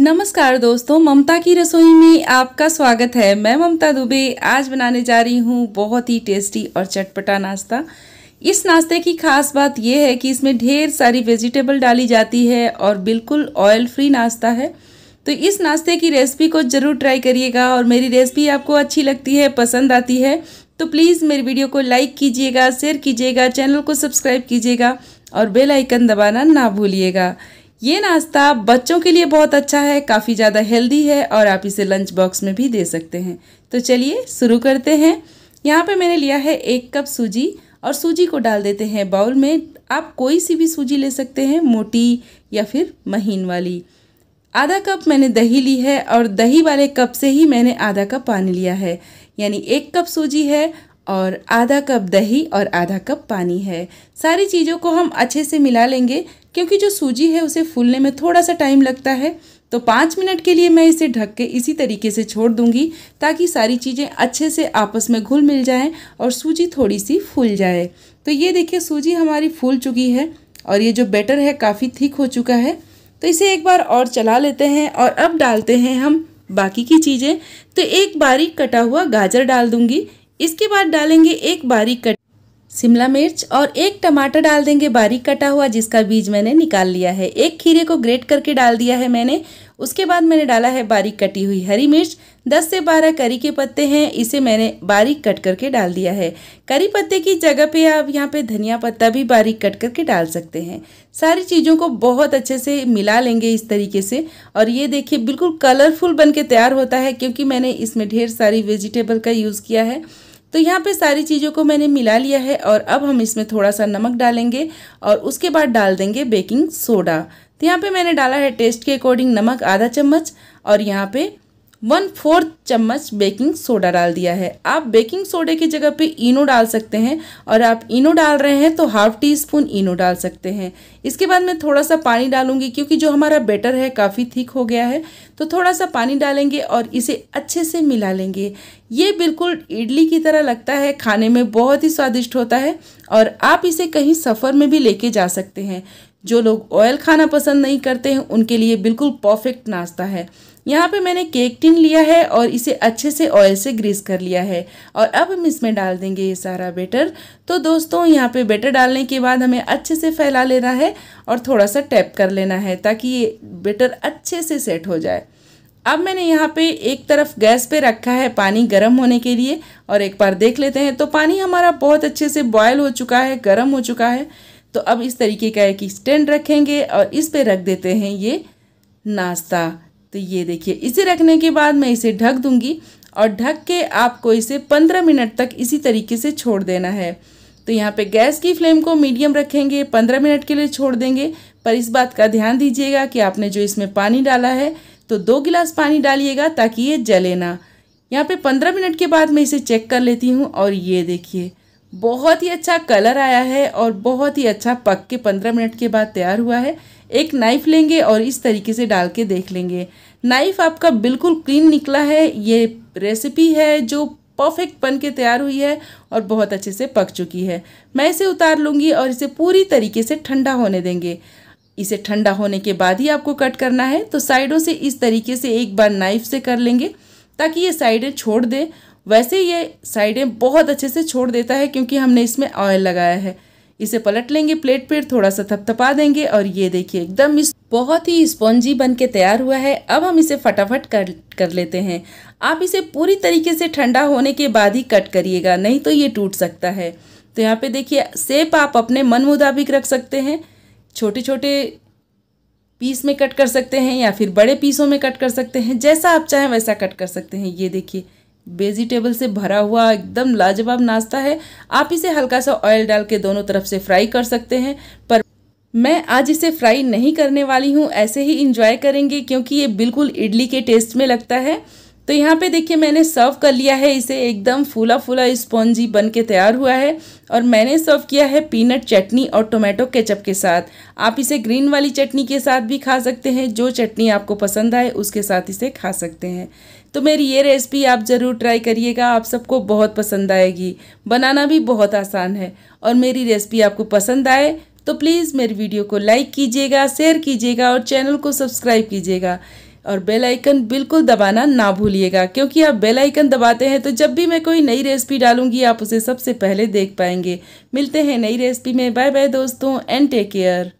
नमस्कार दोस्तों ममता की रसोई में आपका स्वागत है मैं ममता दुबे आज बनाने जा रही हूँ बहुत ही टेस्टी और चटपटा नाश्ता इस नाश्ते की खास बात यह है कि इसमें ढेर सारी वेजिटेबल डाली जाती है और बिल्कुल ऑयल फ्री नाश्ता है तो इस नाश्ते की रेसिपी को ज़रूर ट्राई करिएगा और मेरी रेसिपी आपको अच्छी लगती है पसंद आती है तो प्लीज़ मेरी वीडियो को लाइक कीजिएगा शेयर कीजिएगा चैनल को सब्सक्राइब कीजिएगा और बेल आइकन दबाना ना भूलिएगा ये नाश्ता बच्चों के लिए बहुत अच्छा है काफ़ी ज़्यादा हेल्दी है और आप इसे लंच बॉक्स में भी दे सकते हैं तो चलिए शुरू करते हैं यहाँ पे मैंने लिया है एक कप सूजी और सूजी को डाल देते हैं बाउल में आप कोई सी भी सूजी ले सकते हैं मोटी या फिर महीन वाली आधा कप मैंने दही ली है और दही वाले कप से ही मैंने आधा कप पानी लिया है यानी एक कप सूजी है और आधा कप दही और आधा कप पानी है सारी चीज़ों को हम अच्छे से मिला लेंगे क्योंकि जो सूजी है उसे फूलने में थोड़ा सा टाइम लगता है तो पाँच मिनट के लिए मैं इसे ढक के इसी तरीके से छोड़ दूंगी ताकि सारी चीज़ें अच्छे से आपस में घुल मिल जाएँ और सूजी थोड़ी सी फूल जाए तो ये देखिए सूजी हमारी फूल चुकी है और ये जो बैटर है काफ़ी थिक हो चुका है तो इसे एक बार और चला लेते हैं और अब डालते हैं हम बाकी की चीज़ें तो एक बारीक कटा हुआ गाजर डाल दूंगी इसके बाद डालेंगे एक बारीक कट शिमला मिर्च और एक टमाटर डाल देंगे बारीक कटा हुआ जिसका बीज मैंने निकाल लिया है एक खीरे को ग्रेट करके डाल दिया है मैंने उसके बाद मैंने डाला है बारीक कटी हुई हरी मिर्च 10 से 12 करी के पत्ते हैं इसे मैंने बारीक कट करके डाल दिया है करी पत्ते की जगह पे आप यहाँ पे धनिया पत्ता भी बारीक कट करके डाल सकते हैं सारी चीज़ों को बहुत अच्छे से मिला लेंगे इस तरीके से और ये देखिए बिल्कुल कलरफुल बन के तैयार होता है क्योंकि मैंने इसमें ढेर सारी वेजिटेबल का यूज़ किया है तो यहाँ पे सारी चीज़ों को मैंने मिला लिया है और अब हम इसमें थोड़ा सा नमक डालेंगे और उसके बाद डाल देंगे बेकिंग सोडा तो यहाँ पे मैंने डाला है टेस्ट के अकॉर्डिंग नमक आधा चम्मच और यहाँ पे वन फोर्थ चम्मच बेकिंग सोडा डाल दिया है आप बेकिंग सोडे की जगह पे इनो डाल सकते हैं और आप इनो डाल रहे हैं तो हाफ टी स्पून इनो डाल सकते हैं इसके बाद मैं थोड़ा सा पानी डालूंगी क्योंकि जो हमारा बैटर है काफ़ी थिक हो गया है तो थोड़ा सा पानी डालेंगे और इसे अच्छे से मिला लेंगे ये बिल्कुल इडली की तरह लगता है खाने में बहुत ही स्वादिष्ट होता है और आप इसे कहीं सफ़र में भी लेके जा सकते हैं जो लोग ऑयल खाना पसंद नहीं करते हैं उनके लिए बिल्कुल परफेक्ट नाश्ता है यहाँ पे मैंने केक टिन लिया है और इसे अच्छे से ऑयल से ग्रीस कर लिया है और अब हम इसमें डाल देंगे ये सारा बेटर तो दोस्तों यहाँ पे बेटर डालने के बाद हमें अच्छे से फैला लेना है और थोड़ा सा टैप कर लेना है ताकि ये बेटर अच्छे से सेट हो जाए अब मैंने यहाँ पे एक तरफ गैस पे रखा है पानी गर्म होने के लिए और एक बार देख लेते हैं तो पानी हमारा बहुत अच्छे से बॉयल हो चुका है गर्म हो चुका है तो अब इस तरीके का एक स्टैंड रखेंगे और इस पे रख देते हैं ये नाश्ता तो ये देखिए इसे रखने के बाद मैं इसे ढक दूंगी और ढक के आपको इसे पंद्रह मिनट तक इसी तरीके से छोड़ देना है तो यहाँ पे गैस की फ्लेम को मीडियम रखेंगे पंद्रह मिनट के लिए छोड़ देंगे पर इस बात का ध्यान दीजिएगा कि आपने जो इसमें पानी डाला है तो दो गिलास पानी डालिएगा ताकि ये जले ना यहाँ पे पंद्रह मिनट के बाद मैं इसे चेक कर लेती हूँ और ये देखिए बहुत ही अच्छा कलर आया है और बहुत ही अच्छा पक के पंद्रह मिनट के बाद तैयार हुआ है एक नाइफ लेंगे और इस तरीके से डाल के देख लेंगे नाइफ आपका बिल्कुल क्लीन निकला है ये रेसिपी है जो परफेक्ट बन के तैयार हुई है और बहुत अच्छे से पक चुकी है मैं इसे उतार लूँगी और इसे पूरी तरीके से ठंडा होने देंगे इसे ठंडा होने के बाद ही आपको कट करना है तो साइडों से इस तरीके से एक बार नाइफ से कर लेंगे ताकि ये साइडें छोड़ दें वैसे ये साइडें बहुत अच्छे से छोड़ देता है क्योंकि हमने इसमें ऑयल लगाया है इसे पलट लेंगे प्लेट पर थोड़ा सा थपथपा देंगे और ये देखिए एकदम इस बहुत ही स्पॉन्जी बन के तैयार हुआ है अब हम इसे फटाफट कर कर लेते हैं आप इसे पूरी तरीके से ठंडा होने के बाद ही कट करिएगा नहीं तो ये टूट सकता है तो यहाँ पे देखिए सेप आप अपने मन मुताबिक रख सकते हैं छोटे छोटे पीस में कट कर सकते हैं या फिर बड़े पीसों में कट कर सकते हैं जैसा आप चाहें वैसा कट कर सकते हैं ये देखिए वेजिटेबल से भरा हुआ एकदम लाजवाब नाश्ता है आप इसे हल्का सा ऑयल डाल के दोनों तरफ से फ्राई कर सकते हैं पर मैं आज इसे फ्राई नहीं करने वाली हूँ ऐसे ही इंजॉय करेंगे क्योंकि ये बिल्कुल इडली के टेस्ट में लगता है तो यहाँ पे देखिए मैंने सर्व कर लिया है इसे एकदम फूला फूला स्पॉन्जी बन के तैयार हुआ है और मैंने सर्व किया है पीनट चटनी और टोमेटो केचप के साथ आप इसे ग्रीन वाली चटनी के साथ भी खा सकते हैं जो चटनी आपको पसंद आए उसके साथ इसे खा सकते हैं तो मेरी ये रेसिपी आप ज़रूर ट्राई करिएगा आप सबको बहुत पसंद आएगी बनाना भी बहुत आसान है और मेरी रेसिपी आपको पसंद आए तो प्लीज़ मेरी वीडियो को लाइक कीजिएगा शेयर कीजिएगा और चैनल को सब्सक्राइब कीजिएगा और बेल आइकन बिल्कुल दबाना ना भूलिएगा क्योंकि आप बेल आइकन दबाते हैं तो जब भी मैं कोई नई रेसिपी डालूंगी आप उसे सबसे पहले देख पाएंगे मिलते हैं नई रेसिपी में बाय बाय दोस्तों एंड टेक केयर